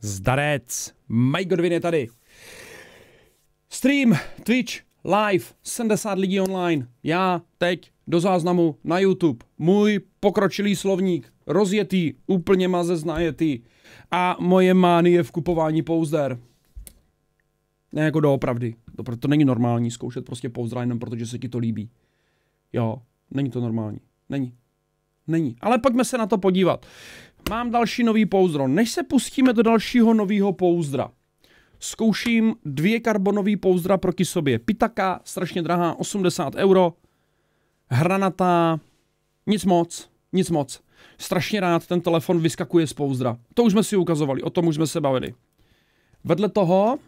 Zdarec, Mike Godwin je tady. Stream, Twitch, live, 70 lidí online, já teď do záznamu na YouTube, můj pokročilý slovník, rozjetý, úplně maze znajetý. a moje je v kupování pouzder. Ne jako doopravdy, to, to není normální zkoušet prostě pouzdra jenom protože se ti to líbí. Jo, není to normální, není, není, ale pojďme se na to podívat. Mám další nový pouzdro. Než se pustíme do dalšího nového pouzdra, zkouším dvě karbonové pouzdra proti sobě. Pitaka, strašně drahá, 80 euro. Hranatá, nic moc, nic moc. Strašně rád ten telefon vyskakuje z pouzdra. To už jsme si ukazovali, o tom už jsme se bavili. Vedle toho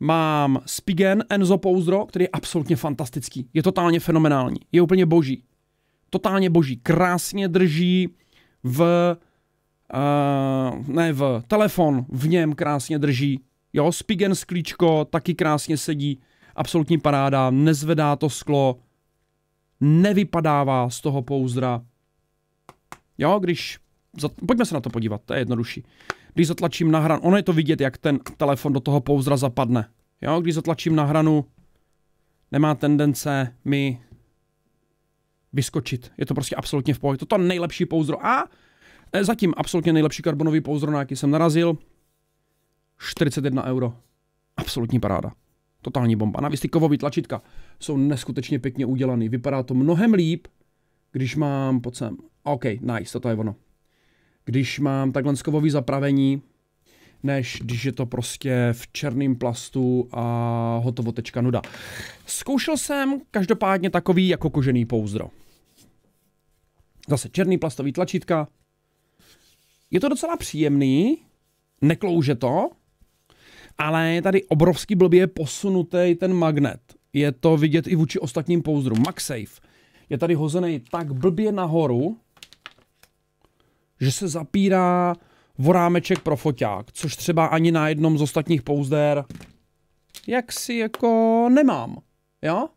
mám Spigen Enzo pouzdro, který je absolutně fantastický. Je totálně fenomenální. Je úplně boží. Totálně boží. Krásně drží v uh, ne v, telefon v něm krásně drží, jo, spigen sklíčko taky krásně sedí, absolutní paráda, nezvedá to sklo, nevypadává z toho pouzdra. Jo, když, zat... pojďme se na to podívat, to je jednodušší. Když zatlačím na hranu, ono je to vidět, jak ten telefon do toho pouzdra zapadne. Jo, když zatlačím na hranu, nemá tendence mi vyskočit. Je to prostě absolutně v pohodě. To to nejlepší pouzdro. A e, zatím absolutně nejlepší karbonový pouzdro, na jaký jsem narazil. 41 euro. Absolutní paráda. Totální bomba. Navíc ty kovový tlačítka jsou neskutečně pěkně udělaný. Vypadá to mnohem líp, když mám, pod sem. OK, nice, toto je ono. Když mám takhle kovový zapravení, než když je to prostě v černém plastu a hotovo tečka nuda. Zkoušel jsem každopádně takový jako kožený pouzdro. Zase černý plastový tlačítka. Je to docela příjemný, neklouže to, ale je tady obrovský blbě posunutý ten magnet. Je to vidět i vůči ostatním pouzdrům. MagSafe je tady hozený tak blbě nahoru, že se zapírá vorámeček pro foťák, což třeba ani na jednom z ostatních pouzder jak si jako nemám, jo?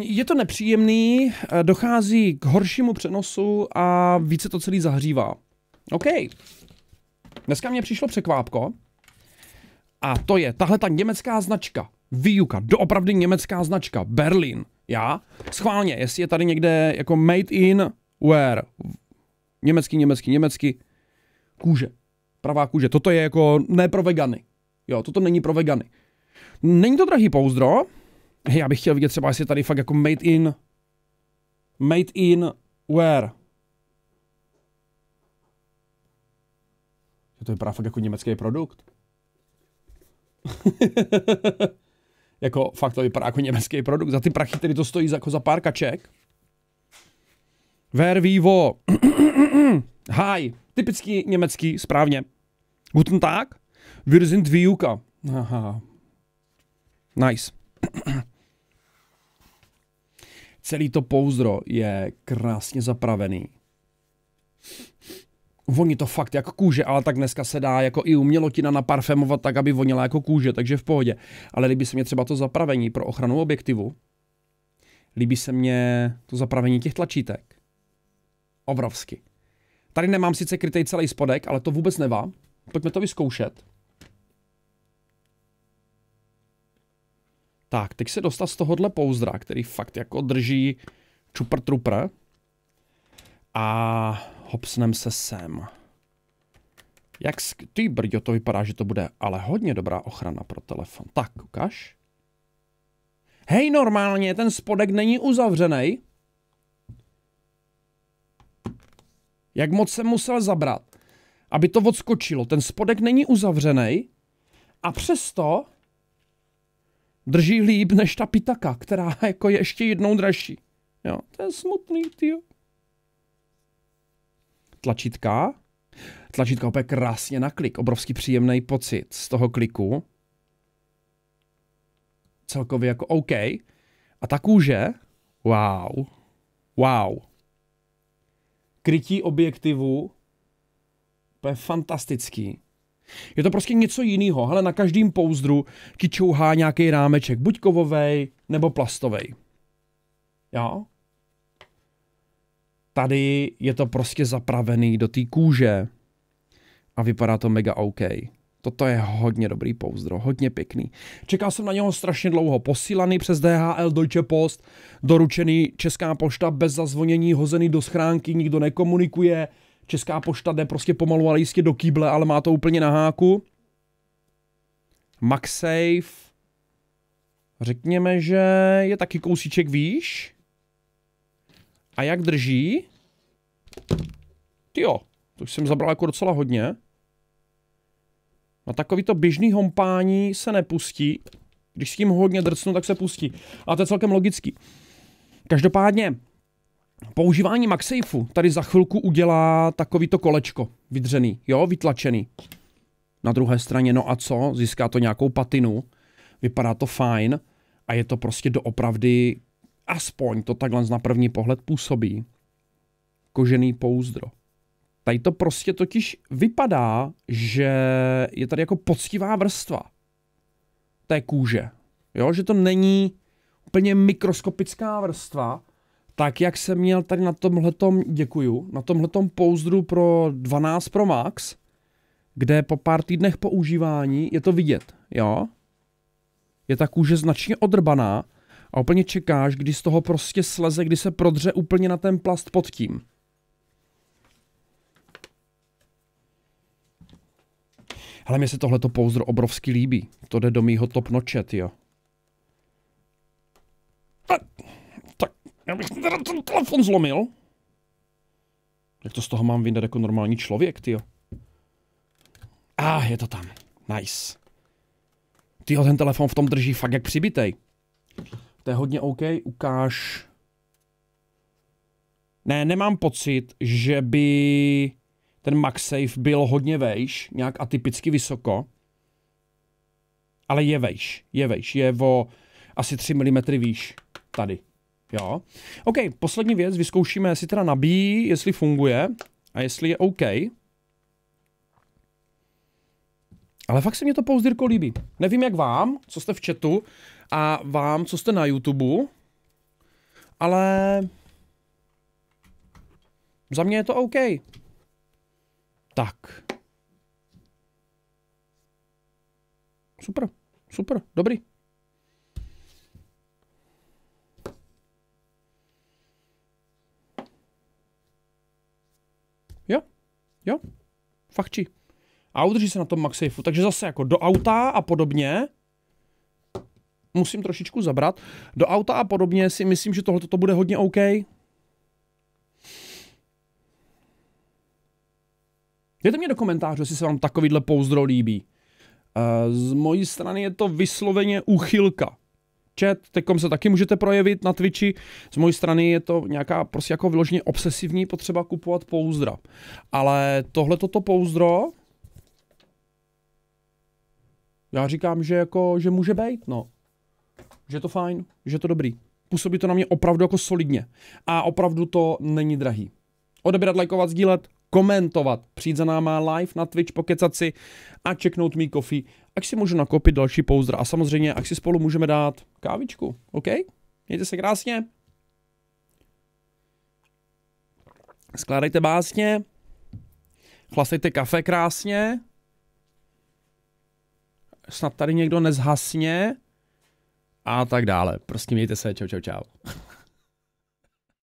je to nepříjemný, eh, dochází k horšímu přenosu a více to celý zahřívá. OK. Dneska mě přišlo překvápko a to je tahle ta německá značka. Výuka, doopravdy německá značka, Berlin. Já? Schválně, jestli je tady někde jako made in where? Německý, německý, německý. Kůže. Pravá kůže. Toto je jako ne pro vegany. Jo, toto není pro vegany. Není to drahý pouzdro, já bych chtěl vidět třeba, jestli tady fakt jako made in, made in where. Že to vypadá fakt jako německý produkt. jako fakt to vypadá jako německý produkt. Za ty prachy, který to stojí jako za pár kaček. Ver vivo. Hi. Typický německý, správně. Guten Tag. Wir sind Aha. Nice. Celý to pouzdro je krásně zapravený. Voní to fakt jako kůže, ale tak dneska se dá jako i umělotina naparfemovat tak, aby vonila jako kůže, takže v pohodě. Ale líbí se mě třeba to zapravení pro ochranu objektivu. Líbí se mě to zapravení těch tlačítek. Obrovsky. Tady nemám sice krytej celý spodek, ale to vůbec nevá. Pojďme to vyzkoušet. Tak, teď se dostat z tohohle pouzdra, který fakt jako drží čupr trupr. A hopsnem se sem. Jak ty brďo, to vypadá, že to bude ale hodně dobrá ochrana pro telefon. Tak, ukáž. Hej, normálně, ten spodek není uzavřený. Jak moc jsem musel zabrat, aby to odskočilo. Ten spodek není uzavřený a přesto drží líp než ta pitaka, která jako je ještě jednou dražší. Jo, to je smutný, ty. Tlačítka. Tlačítka opět krásně na klik. Obrovský příjemný pocit z toho kliku. Celkově jako OK. A ta kůže. Wow. Wow. Krytí objektivu. To je fantastický. Je to prostě něco jiného, Hele, na každém pouzdru ti čouhá nějaký rámeček, buď kovovej, nebo plastovej. Jo? Tady je to prostě zapravený do té kůže a vypadá to mega OK. Toto je hodně dobrý pouzdro, hodně pěkný. Čekal jsem na něho strašně dlouho. Posílaný přes DHL Deutsche Post, doručený Česká pošta bez zazvonění, hozený do schránky, nikdo nekomunikuje, Česká pošta jde prostě pomalu, ale jistě do kýble, ale má to úplně na háku. MagSafe. Řekněme, že je taky kousíček výš. A jak drží? Jo, to jsem zabral jako docela hodně. Na takovýto běžný hompání se nepustí. Když s tím hodně drcnu, tak se pustí. A to je celkem logický. Každopádně, používání MagSafeu tady za chvilku udělá takovýto kolečko vydřený, jo, vytlačený. Na druhé straně, no a co, získá to nějakou patinu, vypadá to fajn a je to prostě doopravdy, aspoň to takhle na první pohled působí, kožený pouzdro. Tady to prostě totiž vypadá, že je tady jako poctivá vrstva té kůže. Jo, že to není úplně mikroskopická vrstva, tak jak jsem měl tady na tomhletom, děkuju, na tomhletom pouzdru pro 12 Pro Max, kde po pár týdnech používání je to vidět, jo? Je ta kůže značně odrbaná a úplně čekáš, kdy z toho prostě sleze, kdy se prodře úplně na ten plast pod tím. Ale mě se tohleto pouzdro obrovsky líbí. To jde do mýho top nočet, jo. Já bych teda ten telefon zlomil. Jak to z toho mám vyndat jako normální člověk, ty? A ah, je to tam. Nice. Ty ten telefon v tom drží fakt jak přibitej. To je hodně OK, ukáž. Ne, nemám pocit, že by ten MagSafe byl hodně vejš, nějak atypicky vysoko. Ale je vejš, je vejš, je o asi 3 mm výš tady. Jo. OK, poslední věc, vyzkoušíme, jestli teda nabíjí, jestli funguje a jestli je OK. Ale fakt se mě to pouzdírko líbí. Nevím jak vám, co jste v chatu a vám, co jste na YouTube, ale za mě je to OK. Tak. Super, super, dobrý. fachči. A udrží se na tom MagSafeu. Takže zase jako do auta a podobně musím trošičku zabrat. Do auta a podobně si myslím, že tohle to bude hodně OK. Dejte mě do komentářů, jestli se vám takovýhle pouzdro líbí. Eh, z mojí strany je to vysloveně uchylka chat, teďkom se taky můžete projevit na Twitchi. Z mojej strany je to nějaká prostě jako vyloženě obsesivní potřeba kupovat pouzdra. Ale tohle toto pouzdro, já říkám, že jako, že může být, no. Že je to fajn, že je to dobrý. Působí to na mě opravdu jako solidně. A opravdu to není drahý. Odebírat, lajkovat, sdílet, komentovat, přijít za náma live na Twitch, pokecat si a čeknout mý kofi ať si můžu nakopit další pouzdra a samozřejmě, ať si spolu můžeme dát kávičku, OK? Mějte se krásně. Skládejte básně, chlastejte kafe krásně, snad tady někdo nezhasně a tak dále. Prostě mějte se, čau, čau, čau.